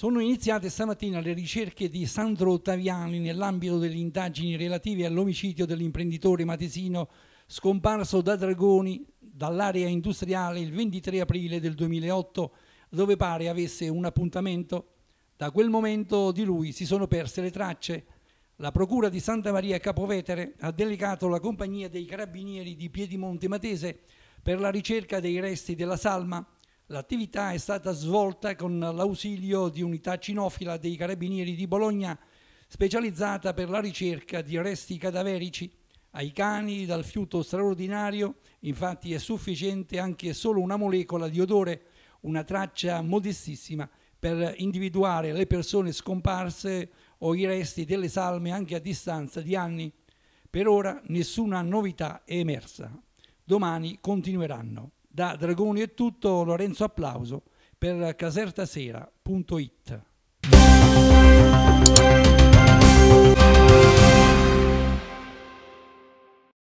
Sono iniziate stamattina le ricerche di Sandro Ottaviani nell'ambito delle indagini relative all'omicidio dell'imprenditore matesino scomparso da Dragoni dall'area industriale il 23 aprile del 2008, dove pare avesse un appuntamento. Da quel momento di lui si sono perse le tracce. La Procura di Santa Maria Capovetere ha delegato la Compagnia dei Carabinieri di Piedimonte Matese per la ricerca dei resti della salma L'attività è stata svolta con l'ausilio di unità cinofila dei Carabinieri di Bologna, specializzata per la ricerca di resti cadaverici. Ai cani dal fiuto straordinario infatti è sufficiente anche solo una molecola di odore, una traccia modestissima per individuare le persone scomparse o i resti delle salme anche a distanza di anni. Per ora nessuna novità è emersa. Domani continueranno. Da Dragoni è tutto, Lorenzo Applauso per casertasera.it.